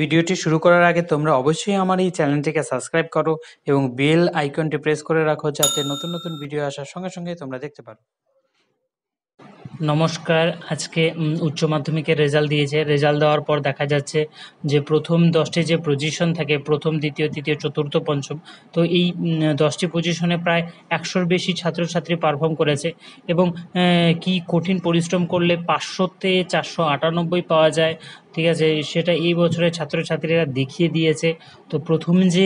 ভিডিওটি শুরু করার আগে তোমরা অবশ্যই আমার এই চ্যানেলটিকে সাবস্ক্রাইব করো এবং বেল আইকনটি প্রেস করে রাখো যাতে নতুন নতুন ভিডিও আসার সঙ্গে সঙ্গে তোমরা দেখতে পারো নমস্কার আজকে উচ্চ মাধ্যমিকের রেজাল্ট দিয়েছে রেজাল্ট দেওয়ার পর দেখা যাচ্ছে যে প্রথম দশটি যে পজিশন থাকে প্রথম দ্বিতীয় তৃতীয় চতুর্থ পঞ্চম তো এই দশটি পজিশনে প্রায় একশোর বেশি ছাত্রছাত্রী পারফর্ম করেছে এবং কি কঠিন পরিশ্রম করলে পাঁচশোতে চারশো আটানব্বই পাওয়া যায় ঠিক আছে সেটা এই বছরের ছাত্রছাত্রীরা দেখিয়ে দিয়েছে তো প্রথম যে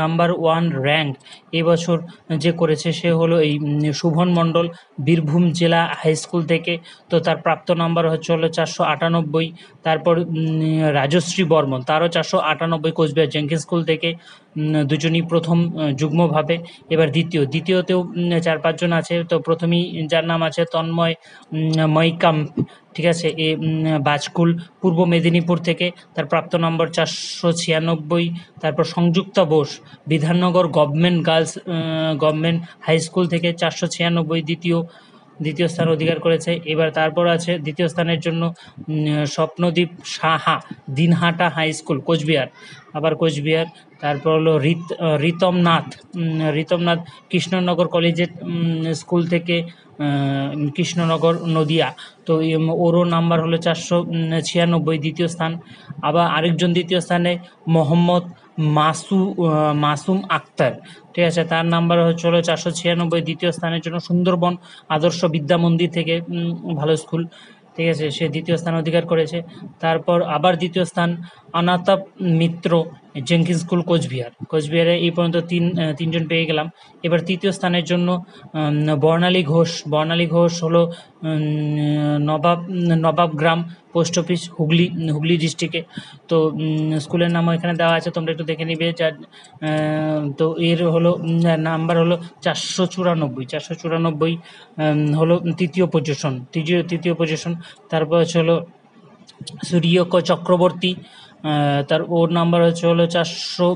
নাম্বার ওয়ান র্যাঙ্ক এবছর যে করেছে সে হলো এই শুভন মণ্ডল বীরভূম জেলা হাই স্কুল থেকে তো তার প্রাপ্ত নাম্বার হচ্ছে হলো চারশো আটানব্বই তারপর রাজশ্রী বর্মন তারও চারশো আটানব্বই কোচবিহার জেঙ্কি স্কুল থেকে দুজনই প্রথম যুগ্মভাবে এবার দ্বিতীয় দ্বিতীয়তেও চার পাঁচজন আছে তো প্রথমেই যার নাম আছে তন্ময় মৈকাম ঠিক আছে এ বাজকুল পূর্ব মেদিনীপুর থেকে তার প্রাপ্ত নম্বর চারশো ছিয়ানব্বই তারপর Sanjukta Bose Bidhannagar government girls government high school থেকে চারশো ছিয়ানব্বই দ্বিতীয় দ্বিতীয় স্থান অধিকার করেছে এবার তারপর আছে দ্বিতীয় স্থানের জন্য স্বপ্নদ্বীপ সাহা দিনহাটা হাই স্কুল কোচবিহার আবার কোচবিহার তারপর হলো রিত রীতমনাথ রিতমনাথ কৃষ্ণনগর কলেজের স্কুল থেকে কৃষ্ণনগর নদিয়া তো ওরও নাম্বার হলো চারশো ছিয়ানব্বই দ্বিতীয় স্থান আবার আরেকজন দ্বিতীয় স্থানে মোহাম্মদ মাসু মাসুম আক্তার ঠিক আছে তার নাম্বার হচ্ছে হলো চারশো ছিয়ানব্বই দ্বিতীয় স্থানের জন্য সুন্দরবন আদর্শ বিদ্যা মন্দির থেকে ভালো স্কুল ঠিক আছে সে দ্বিতীয় স্থান অধিকার করেছে তারপর আবার দ্বিতীয় স্থান অনাতাপ মিত্র জেঙ্কিন স্কুল কোচবিহার কোচবিহারে এই পর্যন্ত তিন তিনজন পেয়ে গেলাম এবার তৃতীয় স্থানের জন্য বর্ণালী ঘোষ বর্ণালী ঘোষ হলো নবাব নবাব গ্রাম পোস্ট অফিস হুগলি হুগলি ডিস্ট্রিক্টে তো স্কুলের নামও এখানে দেওয়া আছে তোমরা একটু দেখে নিবে যার তো এর হলো নাম্বার হলো চারশো চুরানব্বই চারশো চুরানব্বই হলো তৃতীয় পজিশন তৃতীয় তৃতীয় পজিশন তারপর হচ্ছে হলো সূর্য চক্রবর্তী তার ওর নাম্বার হচ্ছে হলো চারশো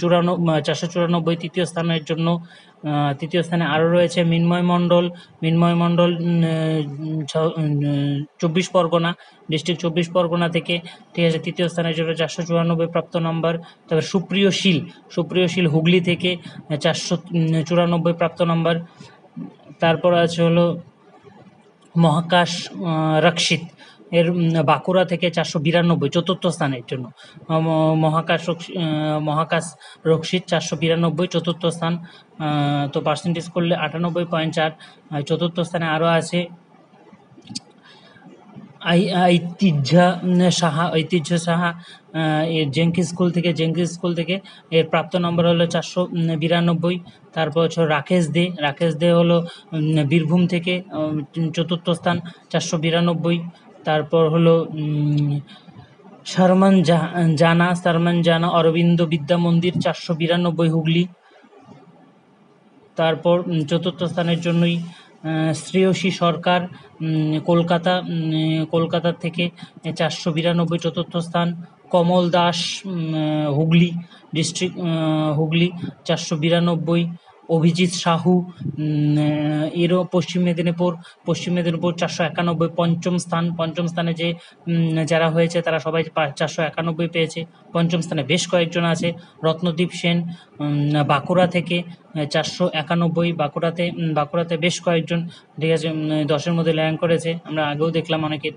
চুরানব্বই চারশো চুরানব্বই তৃতীয় স্থানের জন্য তৃতীয় স্থানে আরও রয়েছে মিন্ময় মণ্ডল মিন্ময় মণ্ডল চব্বিশ পরগনা ডিস্ট্রিক্ট চব্বিশ পরগনা থেকে ঠিক আছে তৃতীয় স্থানের জন্য চারশো চুরানব্বই প্রাপ্ত নম্বর তারপর সুপ্রিয় শীল সুপ্রিয় শীল হুগলি থেকে চারশো চুরানব্বই প্রাপ্ত নম্বর তারপর আছে হলো মহাকাশ রক্ষিত এর বাঁকুড়া থেকে চারশো বিরানব্বই চতুর্থ স্থানের জন্য মহাকাশ মহাকাশ রক্সিত চারশো বিরানব্বই চতুর্থ স্থান তো পার্সেন্টেজ করলে আটানব্বই পয়েন্ট চার চতুর্থ স্থানে আরও আছে আই ঐতিহ্য সাহা ঐতিহ্য সাহা এর জেঙ্কি স্কুল থেকে জেঙ্কি স্কুল থেকে এর প্রাপ্ত নম্বর হলো চারশো বিরানব্বই তারপর হচ্ছে রাকেশ দে রাকেশ দে হলো বীরভূম থেকে চতুর্থ স্থান চারশো বিরানব্বই তারপর হলো সারমান জানা সারমান জানা অরবিন্দ বিদ্যা মন্দির চারশো বিরানব্বই হুগলি তারপর চতুর্থ স্থানের জন্যই শ্রেয়সী সরকার কলকাতা কলকাতা থেকে চারশো বিরানব্বই চতুর্থ স্থান কমল দাস হুগলি ডিস্ট্রিক্ট হুগলি চারশো বিরানব্বই অভিজিৎ সাহু এরও পশ্চিম মেদিনীপুর পশ্চিম মেদিনীপুর চারশো একানব্বই পঞ্চম স্থান পঞ্চম স্থানে যে যারা হয়েছে তারা সবাই চারশো একানব্বই পেয়েছে পঞ্চম স্থানে বেশ কয়েকজন আছে রত্নদীপ সেন বাঁকুড়া থেকে চারশো একানব্বই বাঁকুড়াতে বাঁকুড়াতে বেশ কয়েকজন ঠিক আছে দশের মধ্যে ল্যাং করেছে আমরা আগেও দেখলাম অনেকের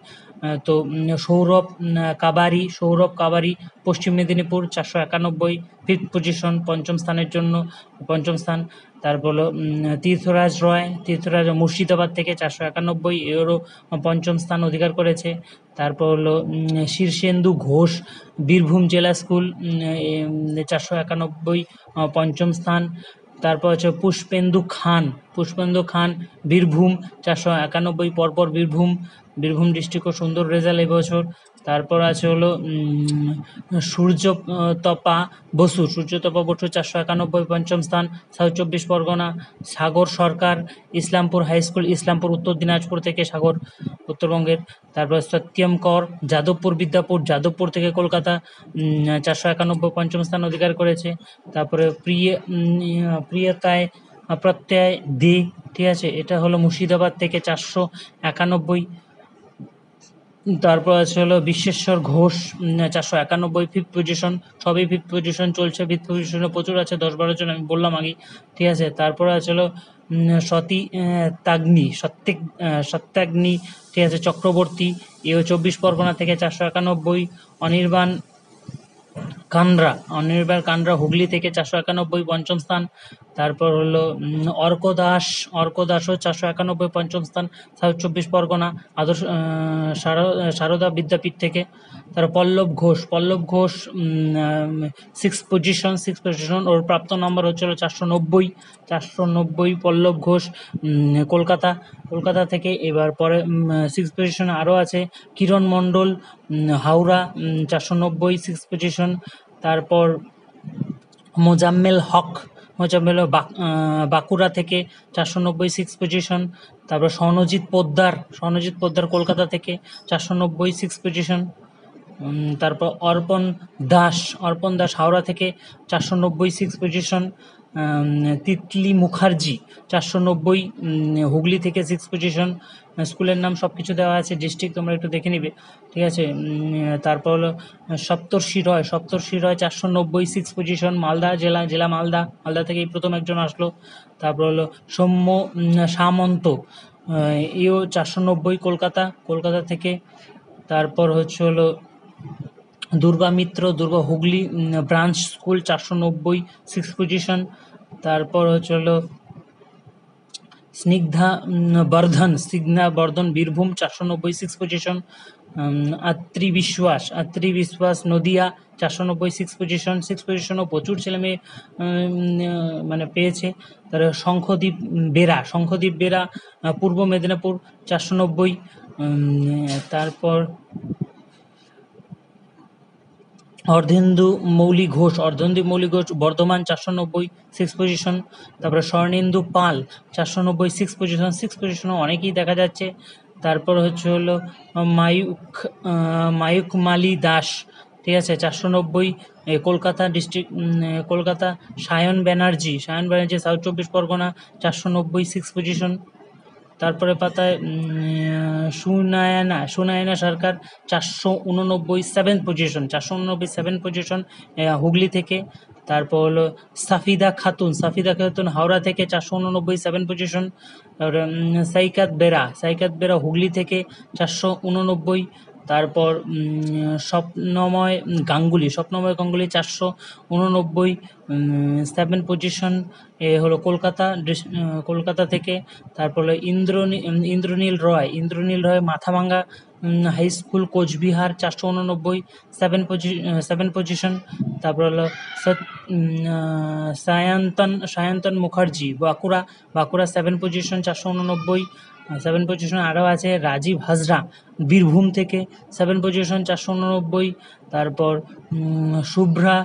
তো সৌরভ কাবারি সৌরভ কাবারি পশ্চিম মেদিনীপুর চারশো একানব্বই ফিফথ পজিশন পঞ্চম স্থানের জন্য পঞ্চম স্থান তারপর হলো তীর্থরাজ রয় তীর্থরাজ মুর্শিদাবাদ থেকে চারশো একানব্বই এরও পঞ্চম স্থান অধিকার করেছে তারপর হলো শীর্ষেন্দু ঘোষ বীরভূম জেলা স্কুল চারশো একানব্বই পঞ্চম স্থান তারপর হচ্ছে পুষ্পেন্দু খান পুষ্পেন্দু খান বীরভূম চারশো একানব্বই পরপর বীরভূম বীরভূম ডিস্ট্রিক্টও সুন্দর রেজাল্ট এবছর তারপর আছে হলো সূর্য তপা বসু সূর্যতপা বসু চারশো একানব্বই পঞ্চম স্থান সাউথ চব্বিশ পরগনা সাগর সরকার ইসলামপুর হাই স্কুল ইসলামপুর উত্তর দিনাজপুর থেকে সাগর উত্তরবঙ্গের তারপর সত্যম কর যাদবপুর বিদ্যাপুর যাদবপুর থেকে কলকাতা চারশো একানব্বই পঞ্চম স্থান অধিকার করেছে তারপরে প্রিয় প্রিয়তায় প্রত্যয় দে ঠিক আছে এটা হলো মুর্শিদাবাদ থেকে চারশো একানব্বই তারপর আছে হলো বিশ্বেশ্বর ঘোষ চারশো একানব্বই ফিফ পজিশন সবই ফিফ পজিশন চলছে ফিফ পজিশনে প্রচুর আছে দশ বারো জন আমি বললাম আগে ঠিক আছে তারপর আছে হলো সতী তাগ্নি সত্যিক সত্যাগ্নি ঠিক আছে চক্রবর্তী এও চব্বিশ পরগনা থেকে চারশো একানব্বই অনির্বাণ কান্দ্রা অনির্বাণ কান্দ্রা হুগলি থেকে চারশো একানব্বই পঞ্চম স্থান তারপর হলো অর্ক দাস অর্ক চারশো একানব্বই পঞ্চম স্থান সাউথ চব্বিশ পরগনা আদর্শ সারদা বিদ্যাপীঠ থেকে তারপর Pallab Ghosh Pallab Ghosh six position six position ওর প্রাপ্ত নম্বর হচ্ছিল চারশো নব্বই চারশো নব্বই পল্লব ঘোষ কলকাতা কলকাতা থেকে এবার পরে সিক্স পজিশন আরও আছে কিরণ মণ্ডল হাওড়া চারশো নব্বই সিক্স পজিশন তারপর মোজাম্মেল হক হলো বাঁকুড়া থেকে চারশো নব্বই সিক্স পজিশন তারপর স্বর্ণজিৎ পোদ্দার স্বর্ণজিৎ পোদ্দার কলকাতা থেকে চারশো নব্বই সিক্স পজিশন তারপর অর্পণ দাস অর্পণ দাস হাওড়া থেকে চারশো নব্বই সিক্স পজিশন তিতলি মুখার্জি চারশো নব্বই হুগলি থেকে সিক্স পজিশন স্কুলের নাম সব কিছু দেওয়া আছে ডিস্ট্রিক্ট তোমরা একটু দেখে নিবে ঠিক আছে তারপর হলো সপ্তর্ষি রয় সপ্তর্ষি রয় চারশো নব্বই সিক্স পজিশন মালদা জেলা জেলা মালদা মালদা থেকে এই প্রথম একজন আসলো তারপর হলো সৌম্য সামন্ত ইও চারশো নব্বই কলকাতা কলকাতা থেকে তারপর হচ্ছে হলো দুর্গা মিত্র দুর্গা হুগলি ব্রাঞ্চ স্কুল চারশো নব্বই সিক্স পজিশন তারপর হচ্ছে হলো স্নিগ্ধা বর্ধন স্নিগ্ধা বর্ধন বীরভূম চারশো নব্বই সিক্স পজিশন আত্রি বিশ্বাস আত্রি বিশ্বাস নদিয়া চারশো নব্বই সিক্স পজিশন সিক্স পজিশনও প্রচুর ছেলে মেয়ে মানে পেয়েছে তার শঙ্খদ্বীপ বেরা শঙ্খদ্বীপ বেরা পূর্ব মেদিনীপুর চারশো নব্বই তারপর অর্ধেন্দু মৌলি ঘোষ অর্ধেন্দু মৌলি ঘোষ বর্ধমান চারশো নব্বই সিক্স পজিশন তারপরে স্বর্ণেন্দু পাল চারশো নব্বই সিক্স পজিশন সিক্স পজিশনে অনেকেই দেখা যাচ্ছে তারপর হচ্ছে হলো মায়ুক মায়ুক মালি দাস ঠিক আছে চারশো নব্বই কলকাতা ডিস্ট্রিক্ট কলকাতা সায়ন ব্যানার্জি সায়ন ব্যানার্জি সাউথ চব্বিশ পরগনা চারশো নব্বই সিক্স পজিশন তারপরে পাতায় সুনায়না সুনায়না সরকার চারশো উননব্বই সেভেন পজিশন চারশো উননব্বই সেভেন পজিশন হুগলি থেকে তারপর হলো সাফিদা খাতুন সাফিদা খাতুন হাওড়া থেকে চারশো উননব্বই সেভেন পজিশন তারপরে সাইকাত বেরা সাইকাত বেরা হুগলি থেকে চারশো উননব্বই তারপর স্বপ্নময় গাঙ্গুলি স্বপ্নময় গাঙ্গুলি চারশো উননব্বই সেভেন পজিশন এ হলো কলকাতা কলকাতা থেকে তারপর হলো ইন্দ্রনী ইন্দ্রনীল রয় ইন্দ্রনীল রয় মাথাভাঙ্গা হাই স্কুল কোচবিহার চারশো উননব্বই সেভেন পজি সেভেন পজিশন তারপর হলো সায়ন্তন সায়ন্তন মুখার্জি বাঁকুড়া বাঁকুড়া সেভেন পজিশন চারশো উননব্বই সেভেন পজিশন আরও আছে রাজীব হাজরা বীরভূম থেকে সেভেন পজিশন চারশো উননব্বই তারপর শুভ্রা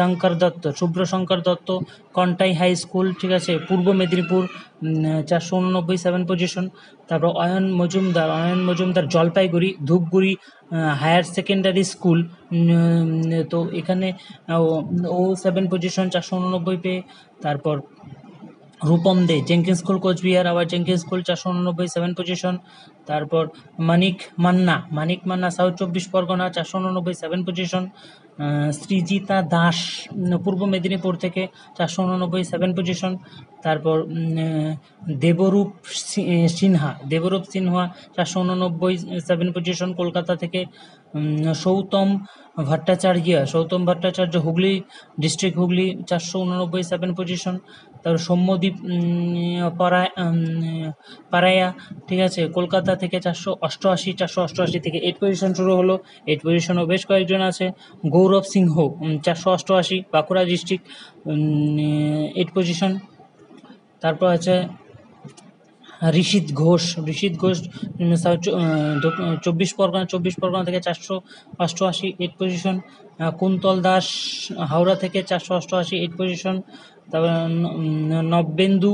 শঙ্কর দত্ত শুভ্র শঙ্কর দত্ত কন্টাই হাই স্কুল ঠিক আছে পূর্ব মেদিনীপুর চারশো উননব্বই সেভেন পজিশন তারপর Ayan Majumdar Ayan Majumdar Jalpaiguri Dhupguri higher secondary school তো এখানে ও সেভেন পজিশন চারশো উননব্বই পেয়ে তারপর রূপম দে জেঙ্কিন স্কুল কোচবিহার আবার জেঙ্কিন স্কুল চারশো উননব্বই সেভেন পজিশন তারপর মানিক মান্না মানিক মান্না সাউথ চব্বিশ পরগনা চারশো উননব্বই সেভেন পজিশন শ্রীজিতা দাস পূর্ব মেদিনীপুর থেকে চারশো উননব্বই সেভেন পজিশন তারপর দেবরূপ সিনহা দেবরূপ সিনহা চারশো উননব্বই সেভেন পজিশন কলকাতা থেকে সৌতম ভট্টাচার্য সৌতম ভট্টাচার্য হুগলি ডিস্ট্রিক্ট হুগলি চারশো উননব্বই সেভেন পজিশন তারপর সৌম্যদ্বীপ পাড়ায় পারায়া ঠিক আছে কলকাতা থেকে চারশো অষ্টআশি চারশো অষ্টআশি থেকে এইট পজিশন শুরু হলো এইট পজিশনও বেশ কয়েকজন আছে গৌরব সিংহ চারশো অষ্টআশি বাঁকুড়া ডিস্ট্রিক্ট এইট পজিশন তারপর আছে ঋষিত ঘোষ ঋষিত ঘোষ চব্বিশ পরগনা চব্বিশ পরগনা থেকে চারশো অষ্টআশি এইট পজিশন কুন্তল দাস হাওড়া থেকে চারশো অষ্টআশি এইট পজিশন তারপর নব্যেন্দু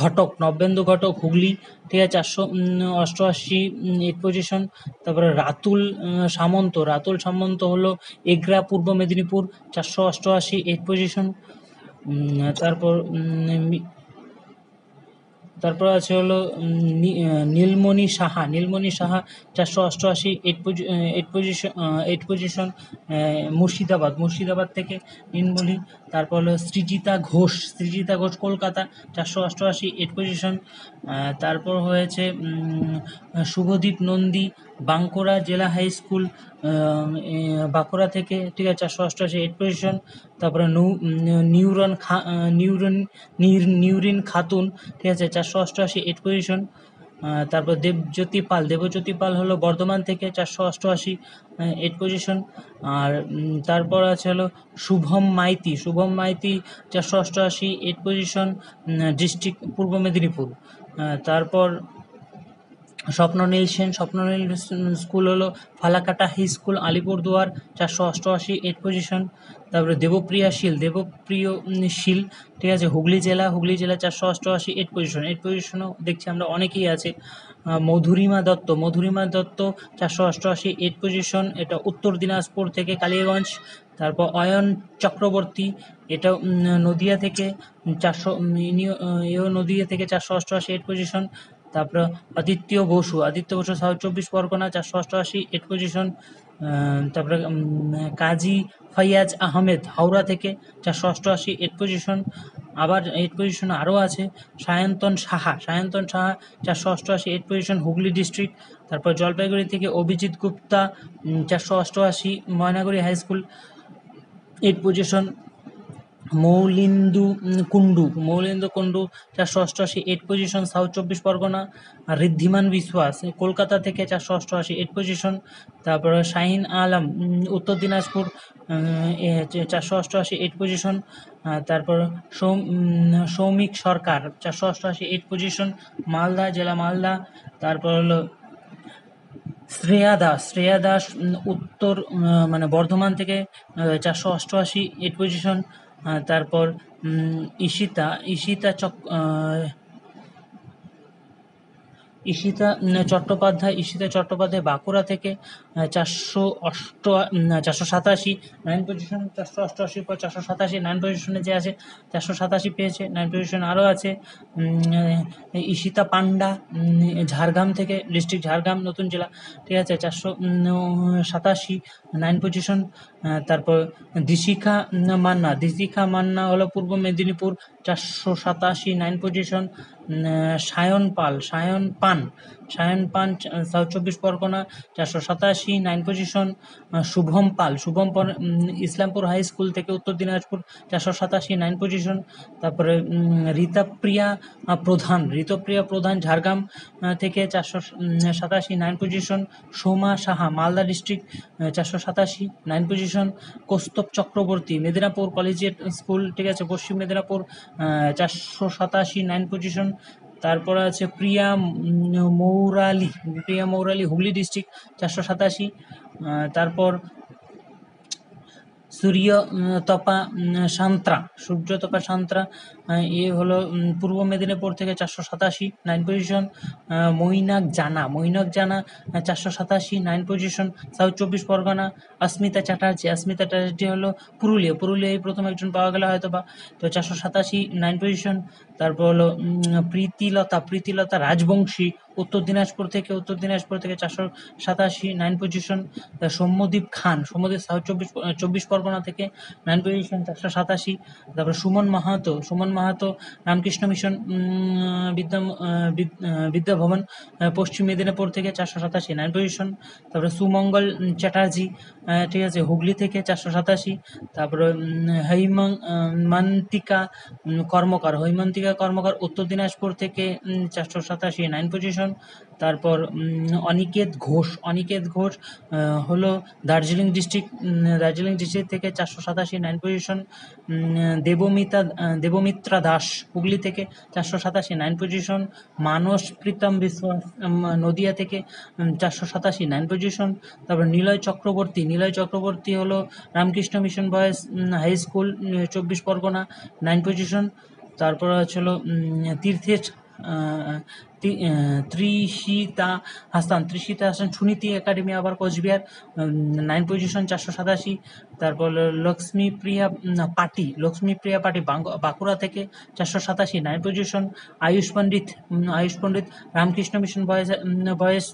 ঘটক নব্যেন্দু ঘটক হুগলি ঠিক আছে চারশো অষ্টআশি এইট পজিশন তারপরে রাতুল সামন্ত রাতুল সামন্ত হলো এগ্রা পূর্ব মেদিনীপুর চারশো অষ্টআশি এইট পজিশন তারপর তারপর আছে হলো নীলমণি সাহা নীলমণি সাহা চারশো অষ্টআশি এইট পজি eight position eight position Murshidabad Murshidabad থেকে নীলমণি তারপর হলো সৃজিতা ঘোষ সৃজিতা ঘোষ কলকাতা চারশো অষ্টআশি এইট পজিশন তারপর হয়েছে শুভদীপ নন্দী বাঁকুড়া জেলা হাই স্কুল বাঁকুড়া থেকে ঠিক আছে চারশো অষ্টআশি এইট পজিশন তারপরে নৌ নিউরন খা নিউরন নিউরিন খাতুন ঠিক আছে চারশো অষ্টআশি এইট পজিশন তারপর দেবজ্যোতি পাল দেবজ্যোতি পাল হলো বর্ধমান থেকে চারশো অষ্টআশি এইট পজিশন আর তারপর আছে হলো শুভম মাইতি শুভম মাইতি চারশো অষ্টআশি এইট পজিশন ডিস্ট্রিক্ট পূর্ব মেদিনীপুর তারপর স্বপ্ননীল সেন স্বপ্ননীল স্কুল হলো ফালাকাটা হাই স্কুল আলিপুরদুয়ার চারশো অষ্টআশি এইট পজিশন তারপরে দেবপ্রিয়া শীল দেবপ্রিয় শীল ঠিক আছে হুগলি জেলা হুগলি জেলা চারশো অষ্টআশি এইট পজিশন এইট পজিশনও দেখছি আমরা অনেকেই আছে মধুরিমা দত্ত মধুরিমা দত্ত চারশো অষ্টআশি এইট পজিশন এটা উত্তর দিনাজপুর থেকে কালিয়াগঞ্জ তারপর অয়ন চক্রবর্তী এটা নদিয়া থেকে চারশো ইনিও নদিয়া থেকে চারশো অষ্টআশি এইট পজিশন তারপরে আদিত্য বসু আদিত্য বসু সাউথ চব্বিশ পরগনা চারশো অষ্টআশি এইট পজিশন তারপরে কাজী ফৈয়াজ আহমেদ হাওড়া থেকে চারশো অষ্টআশি এইট পজিশন আবার এইট পজিশন আরও আছে সায়ন্তন সাহা সায়ন্তন সাহা চারশো অষ্টআশি এইট পজিশন হুগলি ডিস্ট্রিক্ট তারপর জলপাইগুড়ি থেকে অভিজিৎ গুপ্তা চারশো অষ্টআশি Moynaguri high school eight position Moulindu Kundu Moulendu Kundu চারশো অষ্টআশি এইট পজিশন সাউথ চব্বিশ পরগনা ঋদ্ধিমান বিশ্বাস কলকাতা থেকে চারশো অষ্টআশি এইট পজিশন তারপরে শাহিন আলম উত্তর দিনাজপুর চারশো অষ্টআশি এইট পজিশন তারপর সৌমিক সরকার চারশো অষ্টআশি এইট পজিশন মালদা জেলা মালদা তারপর হলো শ্রেয়া দাস শ্রেয়া দাস উত্তর মানে বর্ধমান থেকে চারশো অষ্টআশি এইট পজিশন তারপর ঈশিতা ঈশিতা চক ঈশিতা চট্টোপাধ্যায় ঈশিতা চট্টোপাধ্যায় বাঁকুড়া থেকে চারশো অষ্ট চারশো সাতাশি নাইন পজিশন চারশো অষ্টআশির পর চারশো সাতাশি নাইন পজিশনে যে আছে চারশো সাতাশি পেয়েছে নাইন পজিশন আরও আছে ঈশিতা পান্ডা ঝাড়গ্রাম থেকে ডিস্ট্রিক্ট ঝাড়গ্রাম নতুন জেলা ঠিক আছে চারশো সাতাশি নাইন পজিশন তারপর দিশিখা মান্না দিশিখা মান্না হলো পূর্ব মেদিনীপুর চারশো সাতাশি nine position Sayan Pal Sayan Pan Sayan Pan south চব্বিশ পরগনা চারশো সাতাশি nine position Shubham Pal Shubham Islampur high school থেকে উত্তর দিনাজপুর চারশো সাতাশি নাইন পজিশন তারপরে রীতাপ্রিয়া প্রধান ঋতপ্রিয়া প্রধান ঝাড়গ্রাম থেকে চারশো সাতাশি nine position Soma Saha Malda district চারশো সাতাশি nine position Koustav Chakraborty Medinipur collegiate school ঠিক আছে পশ্চিম মেদিনীপুর চারশো সাতাশি নাইন পজিশন তারপরে আছে প্রিয়া মৌরালি প্রিয়া মৌরালি হুগলি ডিস্ট্রিক্ট চারশো সাতাশি তারপর সূর্য তপা সান্ত্রা সূর্য তপা সান্ত্রা এ হলো পূর্ব মেদিনীপুর থেকে চারশো সাতাশি নাইন পজিশন মইনাক জানা মইনাক জানা চারশো সাতাশি নাইন পজিশন সাউথ চব্বিশ পরগনা অস্মিতা চ্যাটার্জি অস্মিতা চ্যাটার্জি হলো পুরুলিয়া পুরুলিয়ায় প্রথম একজন পাওয়া গেল হয়তো বা তো চারশো সাতাশি নাইন পজিশন তারপর হলো প্রীতিলতা প্রীতিলতা রাজবংশী উত্তর দিনাজপুর থেকে উত্তর দিনাজপুর থেকে চারশো সাতাশি nine position Soumyadip Khan Soumyadip south চব্বিশ চব্বিশ পরগনা থেকে নাইন পজিশন চারশো সাতাশি তারপর সুমন মাহাতো সুমন মাহাতো রামকৃষ্ণ মিশন বিদ্যা বিদ্যাভবন পশ্চিম মেদিনীপুর থেকে চারশো সাতাশি নাইন পজিশন তারপরে সুমঙ্গল চ্যাটার্জি ঠিক আছে হুগলি থেকে চারশো সাতাশি তারপরে হৈমং মান্তিকা কর্মকার হৈমন্তিকা কর্মকার উত্তর দিনাজপুর থেকে চারশো সাতাশি নাইন পজিশন তারপর অনিকেত ঘোষ অনিকেত ঘোষ হলো দার্জিলিং ডিস্ট্রিক্ট দার্জিলিং ডিস্ট্রিক্ট থেকে চারশো সাতাশি নাইন পজিশন দেবমিতা দেবমিত্রা দাস হুগলি থেকে চারশো সাতাশি নাইন পজিশন মানস প্রীতম বিশ্বাস নদিয়া থেকে চারশো সাতাশি নাইন পজিশন তারপর নিলয় চক্রবর্তী নিলয় চক্রবর্তী হলো Ramakrishna mission boys high school চব্বিশ পরগনা নাইন পজিশন তারপর হচ্ছে তীর্থেশ ত্রিশিতা হাসান ত্রিশিতা হাসান সুনীতি একাডেমি আবার কোচবিহার নাইন পজিশন চারশো সাতাশি তারপর লক্ষ্মীপ্রিয়া পাটি লক্ষ্মীপ্রিয়া পাটি বাঁকুড়া থেকে চারশো সাতাশি nine position Ayush Pandit Ayush Pandit Ramakrishna mission boys boys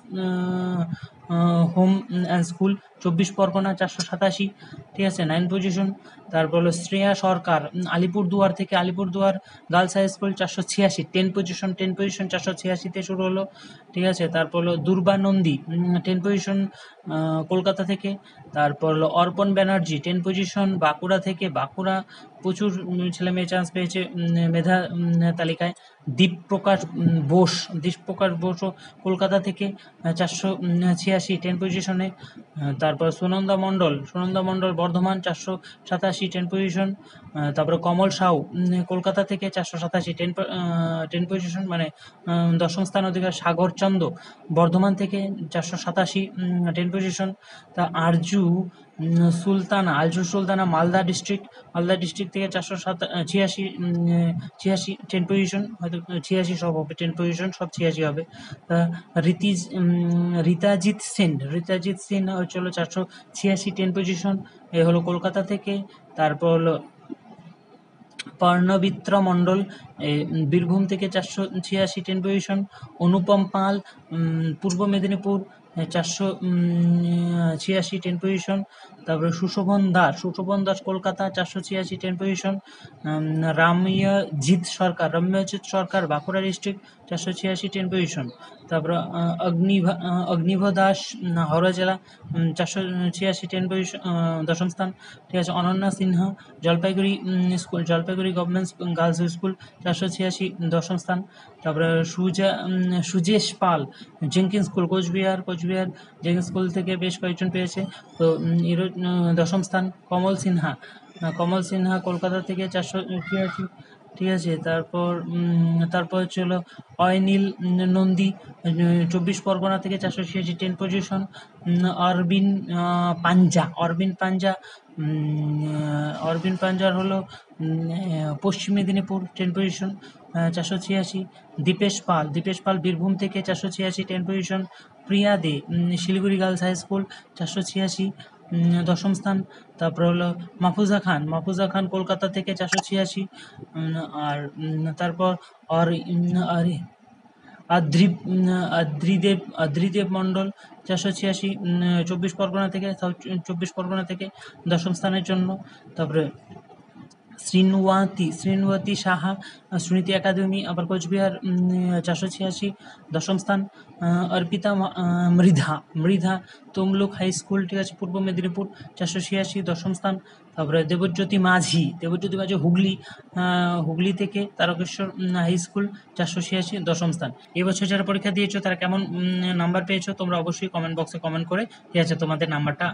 home and school চব্বিশ পরগনা চারশো সাতাশি ঠিক আছে নাইন পজিশন তারপর হলো শ্রেয়া সরকার আলিপুরদুয়ার থেকে আলিপুরদুয়ার গার্লস হাই স্কুল চারশো ছিয়াশি টেন পজিশন টেন পজিশন চারশো ছিয়াশিতে শুরু হলো ঠিক আছে তারপর হলো দুর্বানন্দী টেন পজিশন কলকাতা থেকে তারপর হলো অর্পণ ব্যানার্জি টেন পজিশন বাঁকুড়া থেকে বাঁকুড়া প্রচুর ছেলে মেয়ে চান্স পেয়েছে মেধা তালিকায় দীপ প্রকাশ বোস দীপ প্রকাশ বোসও কলকাতা থেকে চারশো ছিয়াশি টেন পজিশনে তার তারপর সুনন্দা মণ্ডল সুনন্দা মণ্ডল বর্ধমান চারশো সাতাশি টেন পজিশন তারপরে কমল সাউ কলকাতা থেকে চারশো সাতাশি টেন টেন পজিশন মানে দশম স্থান অধিকার সাগর চন্দ বর্ধমান থেকে চারশো সাতাশি টেন পজিশন তা আরজু সুলতানা আলসুর সুলতানা মালদা ডিস্ট্রিক্ট মালদা ডিস্ট্রিক্ট থেকে চারশো সাত ছিয়াশি ছিয়াশি টেন পজিশন হয়তো ছিয়াশি সব হবে টেন পজিশন সব ছিয়াশি হবে রীতিজ রীতাজিৎ সেন রীতাজিৎ সেন হচ্ছে হলো চারশো ছিয়াশি টেন পজিশন এ হলো কলকাতা থেকে তারপর হলো পর্ণবিত্র মণ্ডল বীরভূম থেকে চারশো ছিয়াশি টেন পজিশন অনুপম পাল পূর্ব মেদিনীপুর চারশো ছিয়াশি টেন পজিশন তারপরে সুশোভন দাস সুশোভন দাস কলকাতা চারশো ছিয়াশি ten position Ramyajit Sarkar Ramyajit Sarkar Bankura district চারশো ছিয়াশি টেন পজিশন তারপরে অগ্নিভা অগ্নিভ দাস হাওড়া জেলা চারশো ছিয়াশি টেন পজিশন দশম স্থান ঠিক আছে Ananya Sinha Jalpaiguri school Jalpaiguri government girls school চারশো ছিয়াশি দশম স্থান তারপরে Suja Sujesh Pal Jenkins school Coochbehar Coochbehar Jenkins school থেকে বেশ কয়েকজন পেয়েছে তো এর দশম স্থান কমল সিনহা কমল সিনহা কলকাতা থেকে চারশো ছিয়াশি ঠিক আছে তারপর তারপর হচ্ছে হলো নন্দী চব্বিশ পরগনা থেকে চারশো ছিয়াশি টেন পজিশন অরবিন পাঞ্জা অরবিন পাঞ্জা অরবিন পাঞ্জার হলো পশ্চিম মেদিনীপুর টেন পজিশন চারশো ছিয়াশি দীপেশ পাল দীপেশ পাল বীরভূম থেকে চারশো ছিয়াশি ten position Priya De Siliguri girls high school চারশো ছিয়াশি দশম স্থান তারপরে হলো মাহফুজা খান মাহফুজা খান কলকাতা থেকে চারশো ছিয়াশি আর তারপর আর আদ্রিপ আদ্রিদেব আদ্রিদেব মণ্ডল চারশো ছিয়াশি চব্বিশ পরগনা থেকে চব্বিশ পরগনা থেকে দশম স্থানের জন্য তারপরে শ্রীনুয়াতি শ্রীনুয়াতি সাহা সুনীতি একাডেমি আবার কোচবিহার চারশো ছিয়াশি দশম স্থান অর্পিতা মৃধা মৃধা তমলুক হাই স্কুল ঠিক আছে পূর্ব মেদিনীপুর চারশো ছিয়াশি দশম স্থান তারপরে দেবজ্যোতি মাঝি দেবজ্যোতি মাঝি হুগলি হুগলি থেকে তারকেশ্বর হাই স্কুল চারশো ছিয়াশি দশম স্থান এবছর যারা পরীক্ষা দিয়েছো তারা কেমন নাম্বার পেয়েছো তোমরা অবশ্যই কমেন্ট বক্সে কমেন্ট করে ঠিক আছে তোমাদের নাম্বারটা